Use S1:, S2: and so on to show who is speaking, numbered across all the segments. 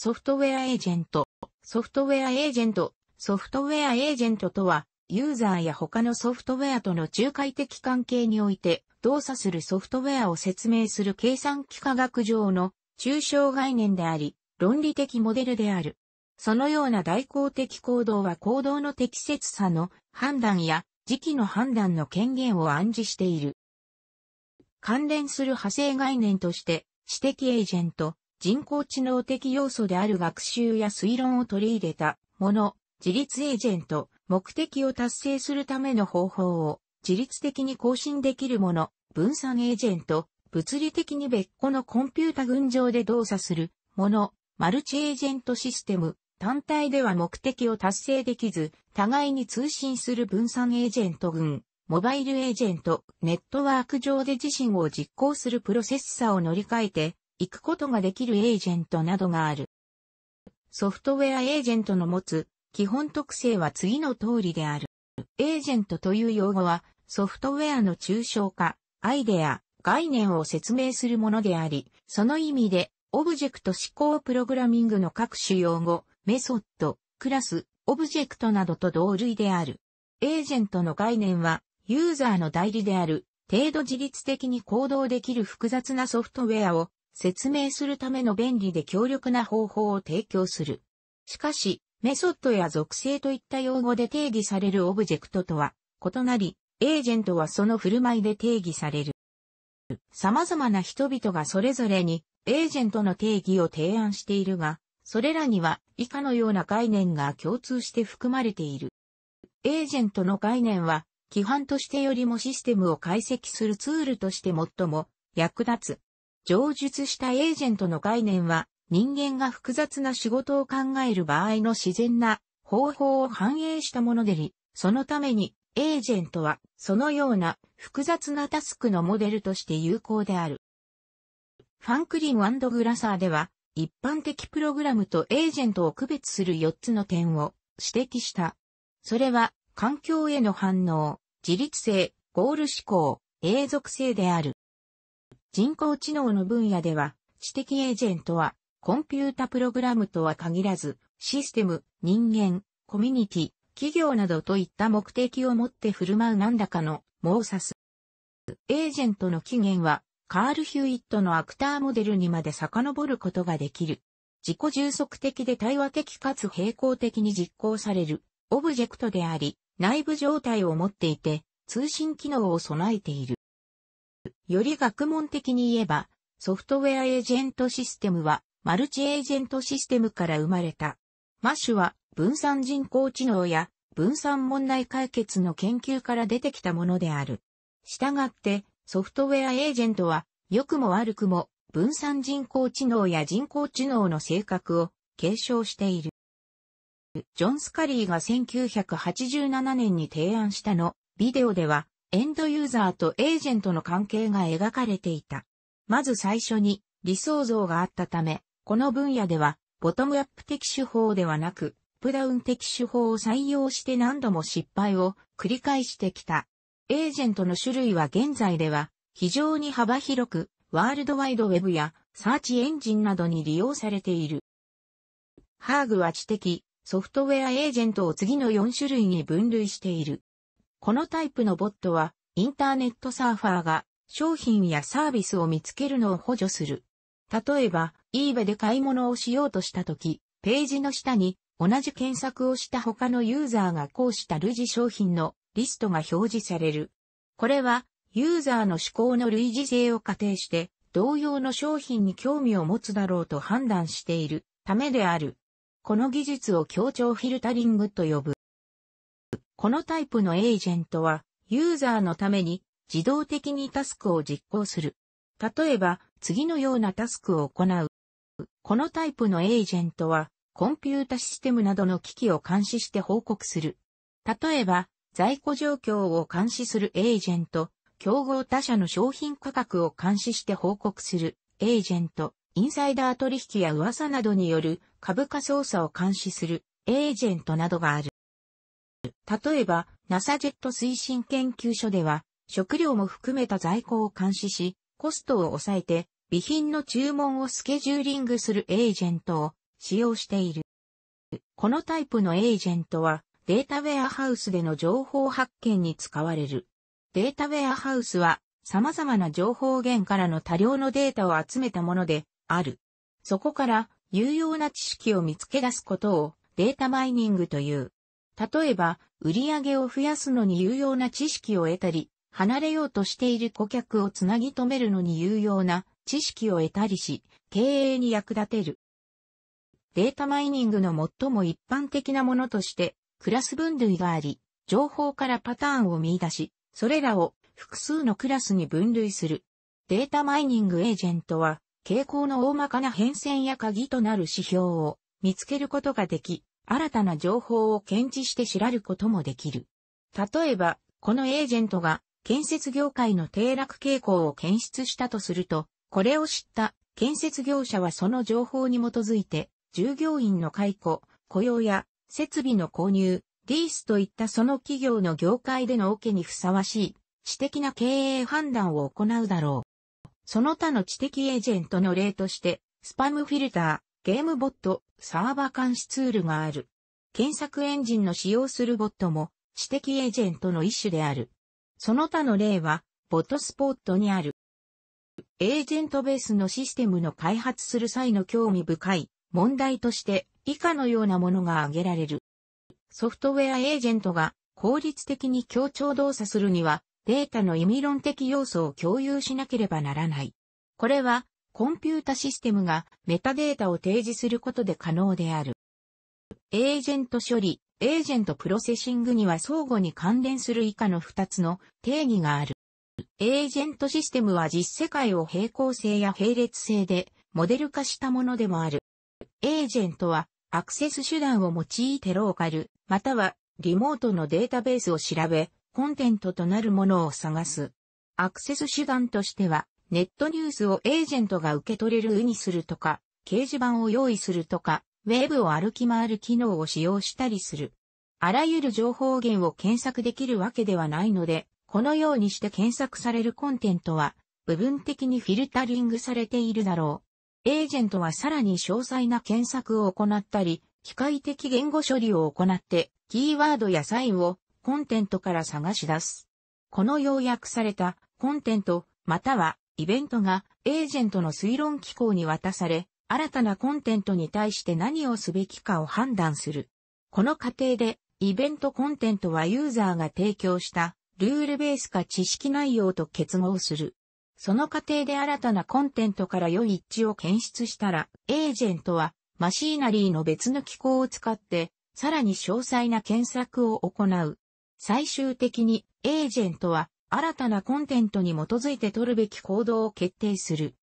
S1: ソフトウェアエージェント。ソフトウェアエージェント。ソフトウェアエージェントとは、ユーザーや他のソフトウェアとの仲介的関係において、動作するソフトウェアを説明する計算機科学上の抽象概念であり、論理的モデルである。そのような代行的行動は行動の適切さの判断や時期の判断の権限を暗示している。関連する派生概念として、知的エージェント、人工知能的要素である学習や推論を取り入れたもの、自立エージェント、目的を達成するための方法を自律的に更新できるもの、分散エージェント、物理的に別個のコンピュータ群上で動作するもの、マルチエージェントシステム、単体では目的を達成できず、互いに通信する分散エージェント群、モバイルエージェント、ネットワーク上で自身を実行するプロセッサを乗り換えて、行くことができるエージェントなどがある。ソフトウェアエージェントの持つ基本特性は次の通りである。エージェントという用語はソフトウェアの抽象化、アイデア、概念を説明するものであり、その意味でオブジェクト思考プログラミングの各種用語、メソッド、クラス、オブジェクトなどと同類である。エージェントの概念はユーザーの代理である程度自律的に行動できる複雑なソフトウェアを説明するための便利で強力な方法を提供する。しかし、メソッドや属性といった用語で定義されるオブジェクトとは異なり、エージェントはその振る舞いで定義される。様々な人々がそれぞれにエージェントの定義を提案しているが、それらには以下のような概念が共通して含まれている。エージェントの概念は、規範としてよりもシステムを解析するツールとして最も役立つ上述したエージェントの概念は、人間が複雑な仕事を考える場合の自然な方法を反映したものでり、そのために、エージェントは、そのような複雑なタスクのモデルとして有効である。ファンクリングラサーでは、一般的プログラムとエージェントを区別する4つの点を指摘した。それは、環境への反応、自律性、ゴール思考、永続性である。人工知能の分野では、知的エージェントは、コンピュータプログラムとは限らず、システム、人間、コミュニティ、企業などといった目的を持って振る舞う何らかの、モーサス。エージェントの起源は、カール・ヒューイットのアクターモデルにまで遡ることができる。自己充足的で対話的かつ平行的に実行される、オブジェクトであり、内部状態を持っていて、通信機能を備えている。より学問的に言えば、ソフトウェアエージェントシステムは、マルチエージェントシステムから生まれた。マッシュは、分散人工知能や、分散問題解決の研究から出てきたものである。したがって、ソフトウェアエージェントは、良くも悪くも、分散人工知能や人工知能の性格を継承している。ジョン・スカリーが1987年に提案したの、ビデオでは、エンドユーザーとエージェントの関係が描かれていた。まず最初に理想像があったため、この分野ではボトムアップ的手法ではなく、プダウン的手法を採用して何度も失敗を繰り返してきた。エージェントの種類は現在では非常に幅広くワールドワイドウェブやサーチエンジンなどに利用されている。ハーグは知的ソフトウェアエージェントを次の4種類に分類している。このタイプのボットは、インターネットサーファーが商品やサービスを見つけるのを補助する。例えば、eBay で買い物をしようとしたとき、ページの下に同じ検索をした他のユーザーがこうした類似商品のリストが表示される。これは、ユーザーの思考の類似性を仮定して、同様の商品に興味を持つだろうと判断しているためである。この技術を協調フィルタリングと呼ぶ。このタイプのエージェントは、ユーザーのために自動的にタスクを実行する。例えば、次のようなタスクを行う。このタイプのエージェントは、コンピュータシステムなどの機器を監視して報告する。例えば、在庫状況を監視するエージェント、競合他社の商品価格を監視して報告するエージェント、インサイダー取引や噂などによる株価操作を監視するエージェントなどがある。例えば、NASA ジェット推進研究所では、食料も含めた在庫を監視し、コストを抑えて、備品の注文をスケジューリングするエージェントを使用している。このタイプのエージェントは、データウェアハウスでの情報発見に使われる。データウェアハウスは、様々な情報源からの多量のデータを集めたものである。そこから有用な知識を見つけ出すことをデータマイニングという。例えば、売り上げを増やすのに有用な知識を得たり、離れようとしている顧客をつなぎ止めるのに有用な知識を得たりし、経営に役立てる。データマイニングの最も一般的なものとして、クラス分類があり、情報からパターンを見出し、それらを複数のクラスに分類する。データマイニングエージェントは、傾向の大まかな変遷や鍵となる指標を見つけることができ、新たな情報を検知して知らることもできる。例えば、このエージェントが建設業界の低落傾向を検出したとすると、これを知った建設業者はその情報に基づいて、従業員の解雇、雇用や設備の購入、リースといったその企業の業界でのオ、o にふさわしい知的な経営判断を行うだろう。その他の知的エージェントの例として、スパムフィルター、ゲームボット、サーバ監視ツールがある。検索エンジンの使用するボットも、知的エージェントの一種である。その他の例は、ボットスポットにある。エージェントベースのシステムの開発する際の興味深い問題として以下のようなものが挙げられる。ソフトウェアエージェントが効率的に協調動作するにはデータの意味論的要素を共有しなければならない。これはコンピュータシステムがメタデータを提示することで可能である。エージェント処理、エージェントプロセッシングには相互に関連する以下の2つの定義がある。エージェントシステムは実世界を平行性や並列性でモデル化したものでもある。エージェントはアクセス手段を用いてローカル、またはリモートのデータベースを調べ、コンテントとなるものを探す。アクセス手段としてはネットニュースをエージェントが受け取れるうにするとか、掲示板を用意するとか、ウェブを歩き回る機能を使用したりする。あらゆる情報源を検索できるわけではないので、このようにして検索されるコンテントは、部分的にフィルタリングされているだろう。エージェントはさらに詳細な検索を行ったり、機械的言語処理を行って、キーワードやサインをコンテントから探し出す。この要約されたコンテント、またはイベントがエージェントの推論機構に渡され、新たなコンテントに対して何をすべきかを判断する。この過程で、イベントコンテントはユーザーが提供したルールベースか知識内容と結合する。その過程で新たなコンテントから良い一致を検出したら、エージェントはマシーナリーの別の機構を使って、さらに詳細な検索を行う。最終的にエージェントは新たなコンテントに基づいて取るべき行動を決定する。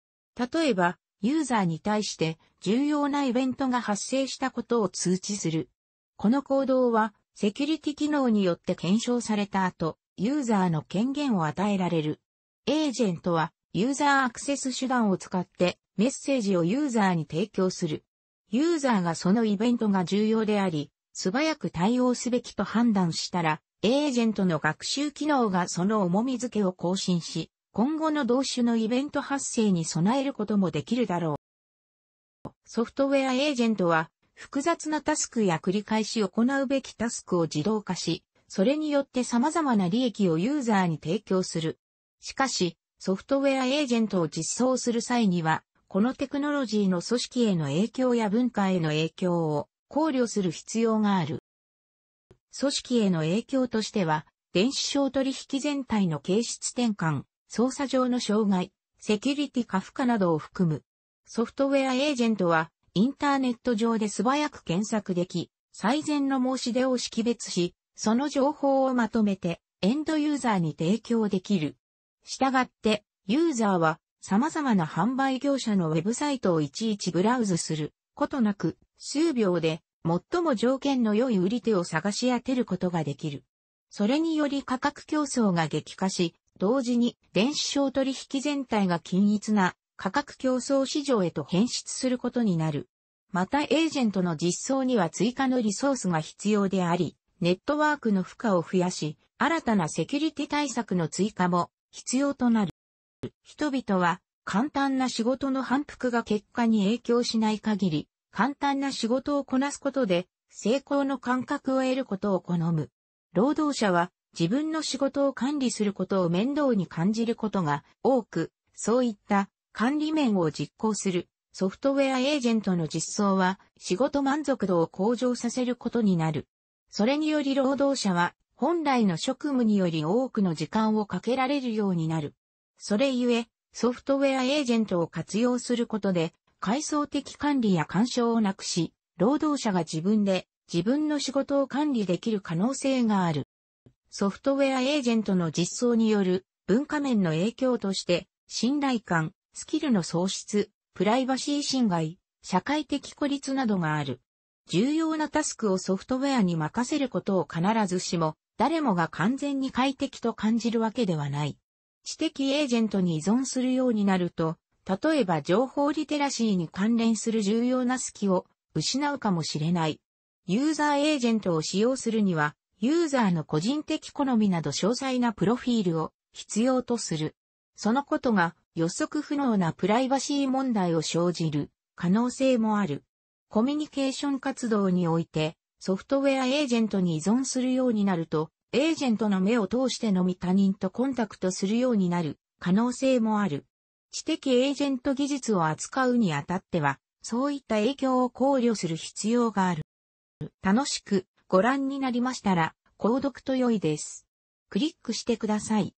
S1: 例えば、ユーザーに対して重要なイベントが発生したことを通知する。この行動は、セキュリティ機能によって検証された後、ユーザーの権限を与えられる。エージェントは、ユーザーアクセス手段を使ってメッセージをユーザーに提供する。ユーザーがそのイベントが重要であり、素早く対応すべきと判断したら、エージェントの学習機能がその重み付けを更新し、今後の同種のイベント発生に備えることもできるだろう。ソフトウェアエージェントは、複雑なタスクや繰り返し行うべきタスクを自動化し、それによって様々な利益をユーザーに提供する。しかし、ソフトウェアエージェントを実装する際には、このテクノロジーの組織への影響や文化への影響を考慮する必要がある。組織への影響としては、電子商取引全体の形質転換、操作上の障害、セキュリティ過負荷などを含む。ソフトウェアエージェントは、インターネット上で素早く検索でき、最善の申し出を識別し、その情報をまとめて、エンドユーザーに提供できる。従って、ユーザーは、様々な販売業者のウェブサイトをいちいちブラウズすることなく、数秒で最も条件の良い売り手を探し当てることができる。それにより価格競争が激化し、同時に電子商取引全体が均一な価格競争市場へと変質することになる。またエージェントの実装には追加のリソースが必要であり、ネットワークの負荷を増やし、新たなセキュリティ対策の追加も必要となる。人々は簡単な仕事の反復が結果に影響しない限り、簡単な仕事をこなすことで、成功の感覚を得ることを好む。労働者は自分の仕事を管理することを面倒に感じることが多く、そういった管理面を実行するソフトウェアエージェントの実装は仕事満足度を向上させることになる。それにより労働者は本来の職務により多くの時間をかけられるようになる。それゆえ、ソフトウェアエージェントを活用することで階層的管理や干渉をなくし、労働者が自分で自分の仕事を管理できる可能性がある。ソフトウェアエージェントの実装による文化面の影響として、信頼感、スキルの喪失、プライバシー侵害、社会的孤立などがある。重要なタスクをソフトウェアに任せることを必ずしも、誰もが完全に快適と感じるわけではない。知的エージェントに依存するようになると、例えば情報リテラシーに関連する重要な隙を失うかもしれない。ユーザーエージェントを使用するには、ユーザーの個人的好みなど詳細なプロフィールを必要とする。そのことが予測不能なプライバシー問題を生じる可能性もある。コミュニケーション活動においてソフトウェアエージェントに依存するようになると、エージェントの目を通してのみ他人とコンタクトするようになる可能性もある。知的エージェント技術を扱うにあたっては、そういった影響を考慮する必要がある。楽しくご覧になりましたら、購読と良いです。クリックしてください。